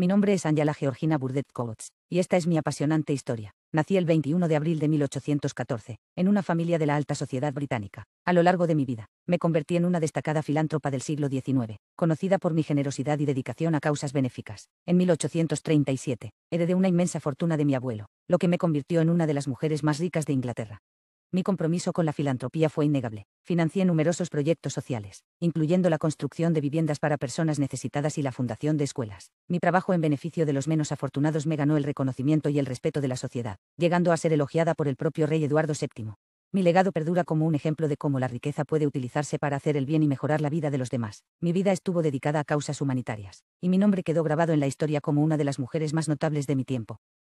Mi nombre es Angela Georgina Burdett coutts y esta es mi apasionante historia. Nací el 21 de abril de 1814, en una familia de la alta sociedad británica. A lo largo de mi vida, me convertí en una destacada filántropa del siglo XIX, conocida por mi generosidad y dedicación a causas benéficas. En 1837, heredé una inmensa fortuna de mi abuelo, lo que me convirtió en una de las mujeres más ricas de Inglaterra. Mi compromiso con la filantropía fue innegable. Financié numerosos proyectos sociales, incluyendo la construcción de viviendas para personas necesitadas y la fundación de escuelas. Mi trabajo en beneficio de los menos afortunados me ganó el reconocimiento y el respeto de la sociedad, llegando a ser elogiada por el propio rey Eduardo VII. Mi legado perdura como un ejemplo de cómo la riqueza puede utilizarse para hacer el bien y mejorar la vida de los demás. Mi vida estuvo dedicada a causas humanitarias, y mi nombre quedó grabado en la historia como una de las mujeres más notables de mi tiempo.